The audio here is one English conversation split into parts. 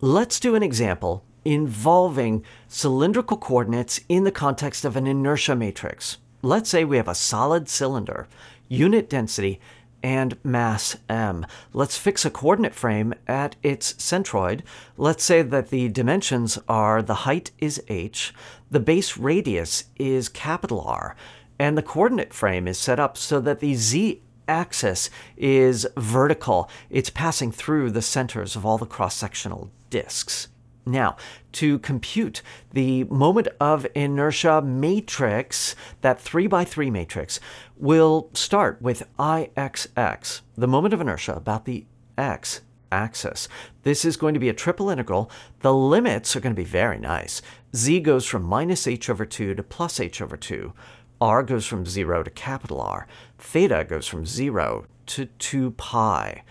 Let's do an example involving cylindrical coordinates in the context of an inertia matrix. Let's say we have a solid cylinder, unit density, and mass m. Let's fix a coordinate frame at its centroid. Let's say that the dimensions are the height is h, the base radius is capital R, and the coordinate frame is set up so that the z axis is vertical. It's passing through the centers of all the cross-sectional disks. Now, to compute the moment of inertia matrix, that 3 by 3 matrix, we'll start with IXX, the moment of inertia about the x axis. This is going to be a triple integral. The limits are going to be very nice. z goes from minus h over 2 to plus h over 2. r goes from 0 to capital R. Theta goes from 0 to 2 pi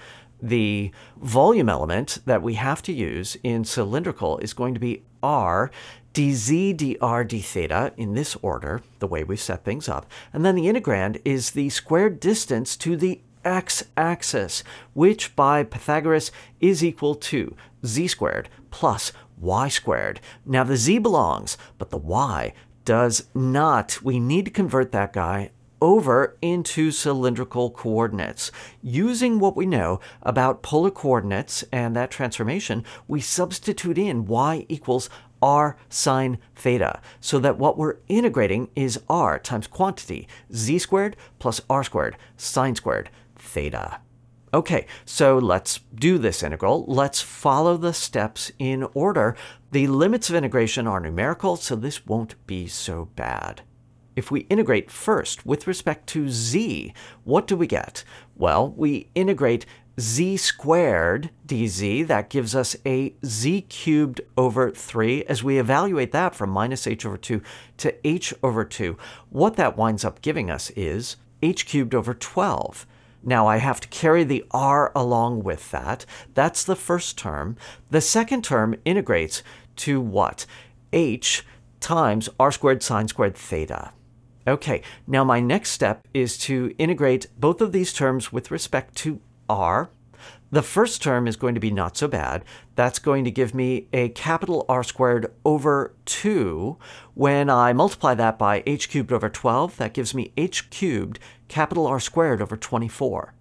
the volume element that we have to use in cylindrical is going to be r dz dr d theta in this order, the way we've set things up. And then the integrand is the squared distance to the x-axis, which by Pythagoras is equal to z squared plus y squared. Now the z belongs, but the y does not. We need to convert that guy over into cylindrical coordinates. Using what we know about polar coordinates and that transformation, we substitute in y equals r sine theta, so that what we're integrating is r times quantity, z squared plus r squared sine squared theta. Okay, so let's do this integral. Let's follow the steps in order. The limits of integration are numerical, so this won't be so bad. If we integrate first with respect to z, what do we get? Well, we integrate z squared dz, that gives us a z cubed over 3 as we evaluate that from minus h over 2 to h over 2. What that winds up giving us is h cubed over 12. Now I have to carry the r along with that. That's the first term. The second term integrates to what? h times r squared sine squared theta. Okay, now my next step is to integrate both of these terms with respect to r. The first term is going to be not so bad. That's going to give me a capital R squared over 2. When I multiply that by h cubed over 12, that gives me h cubed capital R squared over 24.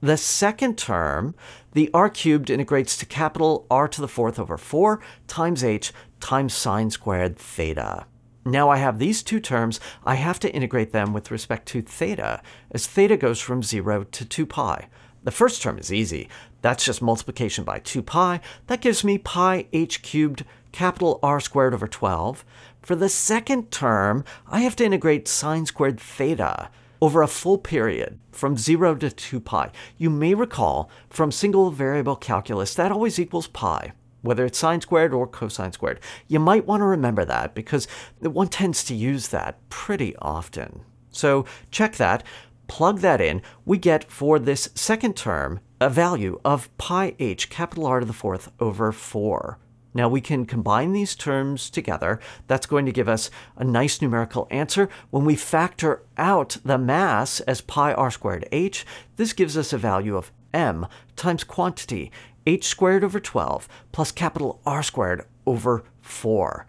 The second term, the r cubed integrates to capital R to the fourth over 4 times h times sine squared theta. Now I have these two terms, I have to integrate them with respect to theta, as theta goes from 0 to 2 pi. The first term is easy. That's just multiplication by 2 pi. That gives me pi h cubed capital R squared over 12. For the second term, I have to integrate sine squared theta over a full period from 0 to 2 pi. You may recall from single variable calculus that always equals pi whether it's sine squared or cosine squared. You might want to remember that because one tends to use that pretty often. So check that, plug that in, we get for this second term a value of pi h capital R to the fourth over 4. Now we can combine these terms together. That's going to give us a nice numerical answer. When we factor out the mass as pi r squared h, this gives us a value of m times quantity, h squared over 12 plus capital R squared over 4.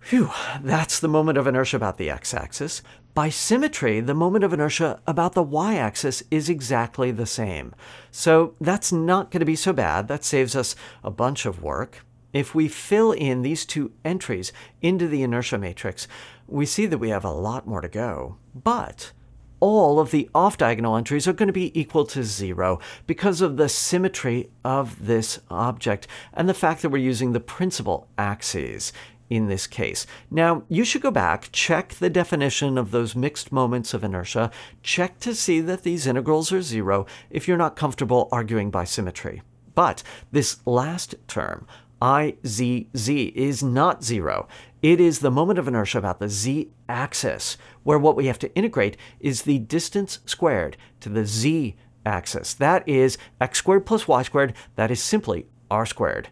Phew, that's the moment of inertia about the x-axis. By symmetry, the moment of inertia about the y-axis is exactly the same. So that's not going to be so bad. That saves us a bunch of work. If we fill in these two entries into the inertia matrix, we see that we have a lot more to go. But all of the off-diagonal entries are going to be equal to zero because of the symmetry of this object and the fact that we're using the principal axes in this case. Now, you should go back, check the definition of those mixed moments of inertia, check to see that these integrals are zero if you're not comfortable arguing by symmetry. But this last term, IZZ, is not zero. It is the moment of inertia about the z-axis, where what we have to integrate is the distance squared to the z axis. That is x squared plus y squared, that is simply r squared.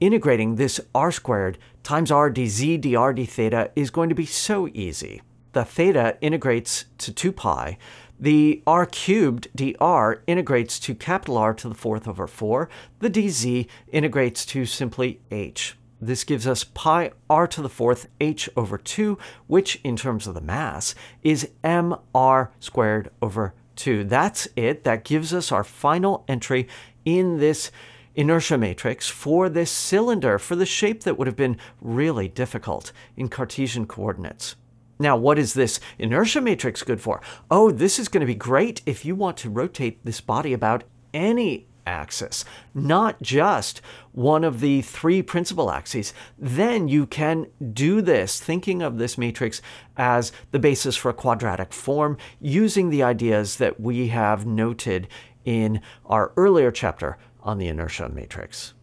Integrating this r squared times r dz dr d theta is going to be so easy. The theta integrates to 2 pi, the r cubed dr integrates to capital R to the fourth over 4. The dz integrates to simply h. This gives us pi r to the fourth h over 2, which in terms of the mass is mr squared over 2. That's it. That gives us our final entry in this inertia matrix for this cylinder, for the shape that would have been really difficult in Cartesian coordinates. Now, what is this inertia matrix good for? Oh, this is going to be great if you want to rotate this body about any axis, not just one of the three principal axes, then you can do this, thinking of this matrix as the basis for a quadratic form using the ideas that we have noted in our earlier chapter on the inertia matrix.